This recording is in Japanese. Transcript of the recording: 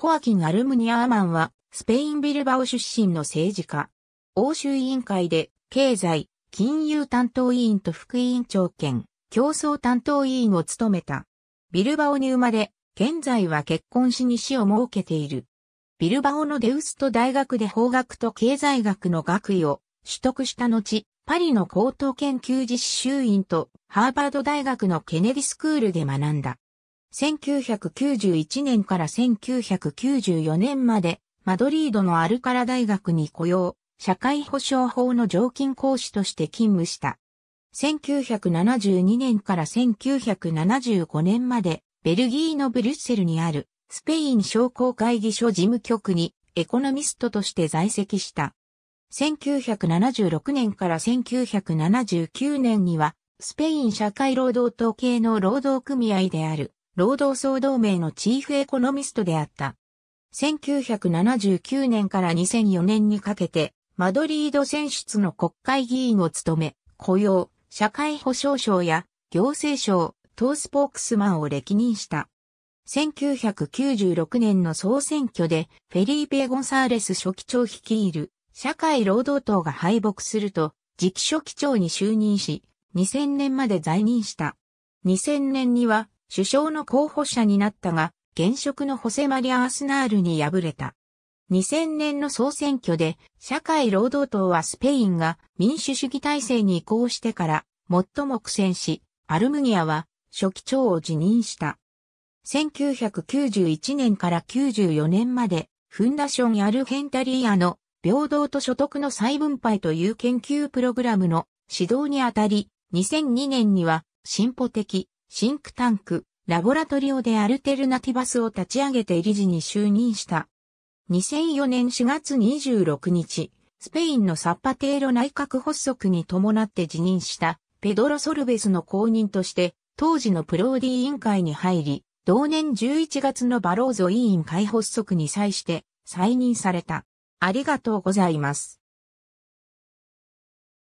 ホアキン・アルムニアーマンは、スペイン・ビルバオ出身の政治家。欧州委員会で、経済、金融担当委員と副委員長兼、競争担当委員を務めた。ビルバオに生まれ、現在は結婚しに死を設けている。ビルバオのデウスト大学で法学と経済学の学位を取得した後、パリの高等研究実習院とハーバード大学のケネディスクールで学んだ。1991年から1994年まで、マドリードのアルカラ大学に雇用、社会保障法の常勤講師として勤務した。1972年から1975年まで、ベルギーのブリュッセルにある、スペイン商工会議所事務局に、エコノミストとして在籍した。1976年から1979年には、スペイン社会労働党系の労働組合である、労働総同盟のチーフエコノミストであった。1979年から2004年にかけて、マドリード選出の国会議員を務め、雇用、社会保障省や行政省、党スポークスマンを歴任した。1996年の総選挙でフェリーペ・ゴンサーレス書記長率いる社会労働党が敗北すると次期書記長に就任し、2000年まで在任した。2000年には首相の候補者になったが、現職のホセマリア・アスナールに敗れた。2000年の総選挙で、社会労働党はスペインが民主主義体制に移行してから、最も苦戦し、アルムニアは初期長を辞任した。1991年から94年まで、フンダション・アルヘンタリーアの平等と所得の再分配という研究プログラムの指導にあたり、2002年には進歩的、シンクタンク、ラボラトリオでアルテルナティバスを立ち上げて理事に就任した。2004年4月26日、スペインのサッパテーロ内閣発足に伴って辞任したペドロ・ソルベスの後任として、当時のプローディ委員会に入り、同年11月のバローゾ委員会発足に際して再任された。ありがとうございます。